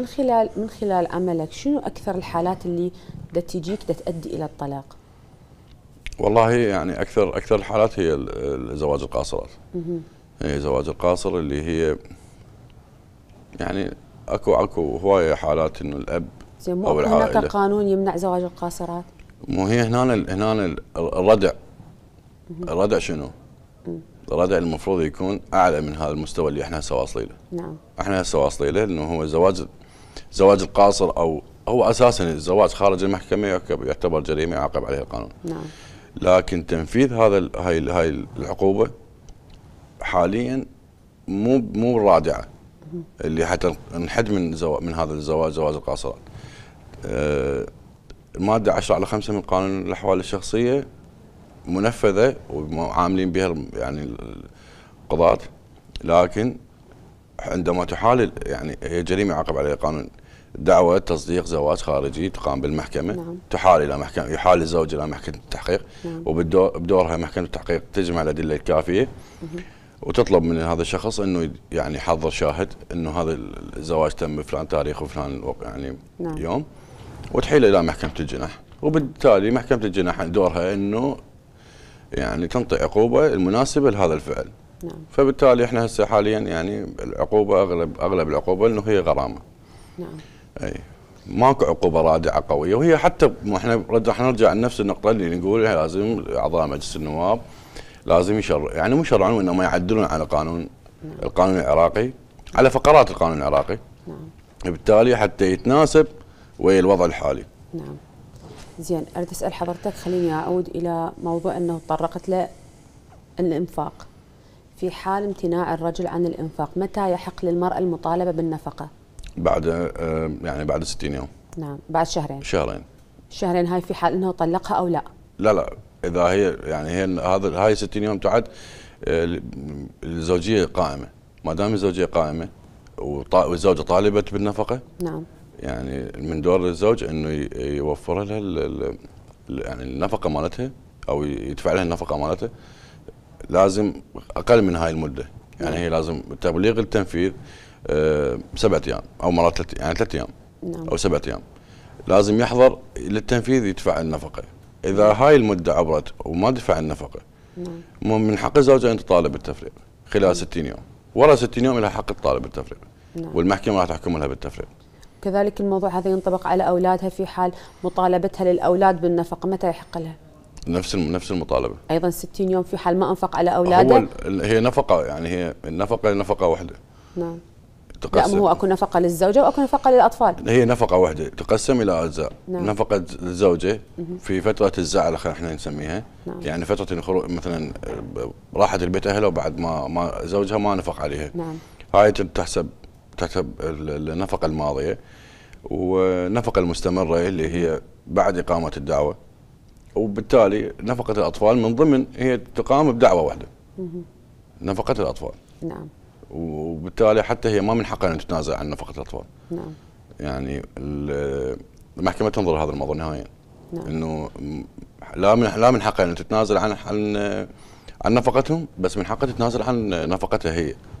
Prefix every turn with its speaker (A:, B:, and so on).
A: من خلال من خلال عملك شنو اكثر الحالات اللي بدها تجيك بدها تؤدي الى الطلاق؟
B: والله يعني اكثر اكثر الحالات هي زواج القاصرات. هي إيه، زواج القاصر اللي هي يعني اكو اكو هوايه حالات انه الاب زين مو هناك
A: قانون يمنع زواج القاصرات؟
B: مو هي هنا هنا الردع الردع شنو؟ الردع المفروض يكون اعلى من هذا المستوى اللي احنا هسه واصلين له. نعم. احنا هسه واصلين له انه هو زواج زواج القاصر او هو اساسا الزواج خارج المحكمه يعتبر جريمه يعاقب عليها القانون نعم لكن تنفيذ هذا هاي هاي العقوبه حاليا مو مو الرادعه اللي حتى نحد من من هذا الزواج زواج القاصرات آه الماده 10 على 5 من قانون الاحوال الشخصيه منفذه وعاملين بها يعني القضاة لكن عندما تحال يعني هي جريمه يعاقب عليها قانون دعوة تصديق زواج خارجي تقام بالمحكمة نعم. تحال إلى محكمة يحال الزوج إلى محكمة التحقيق نعم. وبدورها محكمة التحقيق تجمع الأدلة الكافية مه. وتطلب من هذا الشخص انه يعني يحضر شاهد انه هذا الزواج تم بفلان تاريخ وفلان يعني نعم. يوم وتحيله الى محكمه الجناح وبالتالي محكمه الجناح دورها انه يعني تنطي عقوبه المناسبه لهذا الفعل. نعم. فبالتالي احنا هسه حاليا يعني العقوبه اغلب اغلب العقوبه انه هي غرامه نعم اي ماكو عقوبه رادعه قويه وهي حتى احنا راح نرجع لنفس النقطه اللي نقولها لازم اعضاء مجلس النواب لازم يشرع يعني مو يشرعون وانما يعدلون على قانون نعم. القانون العراقي على فقرات القانون العراقي نعم بالتالي حتى يتناسب ويا الوضع الحالي
A: نعم زين اريد اسال حضرتك خليني اعود الى موضوع انه تطرقت له الانفاق في حال امتناع الرجل عن الإنفاق متى يحق للمرأة المطالبة بالنفقة؟
B: بعد آه، يعني بعد 60 يوم
A: نعم بعد شهرين شهرين شهرين هاي في حال انه طلقها او لا
B: لا لا اذا هي يعني هي هذا هاي 60 يوم تعد آه، الزوجيه قائمه ما دام الزوجيه قائمه والزوجه طالبت بالنفقه نعم يعني من دور الزوج انه يوفر لها يعني النفقه مالتها او يدفع لها النفقه مالتها لازم اقل من هاي المده يعني نعم. هي لازم تبليغ التنفيذ آه، سبعة ايام او مرات تلت يعني ثلاث ايام نعم. او سبعة ايام لازم يحضر للتنفيذ يدفع النفقه اذا نعم. هاي المده عبرت وما دفع النفقه نعم. من حق الزوجه ان تطالب بالتفريق خلال نعم. 60 يوم ورا 60 يوم لها حق تطالب بالتفريق نعم. والمحكمه راح تحكم لها بالتفريق
A: كذلك الموضوع هذا ينطبق على اولادها في حال مطالبتها للاولاد بالنفقه متى يحق لها
B: نفس نفس المطالبه
A: ايضا 60 يوم في حال ما انفق على اولاده هو
B: هي نفقه يعني هي النفقه نفقه واحده
A: نعم تقسم لا هو اكو نفقه للزوجه واكو نفقه للاطفال
B: هي نفقه واحده تقسم الى اجزاء نعم. نفقه الزوجه في فتره الزعل احنا نسميها نعم. يعني فتره الخروج مثلا راحت البيت اهلها وبعد ما ما زوجها ما نفق عليها نعم. هاي تحسب تحسب النفقه الماضيه والنفقه المستمره اللي هي بعد اقامه الدعوه وبالتالي نفقة الأطفال من ضمن هي تقام بدعوة واحدة نفقة الأطفال نعم وبالتالي حتى هي ما من حقها أن تتنازع عن نفقة الأطفال نعم يعني المحكمة تنظر هذا الموضوع نهائيا نعم. انه لا من لا من حقها ان تتنازل عن عن عن نفقتهم بس من حقها تتنازل عن نفقتها هي.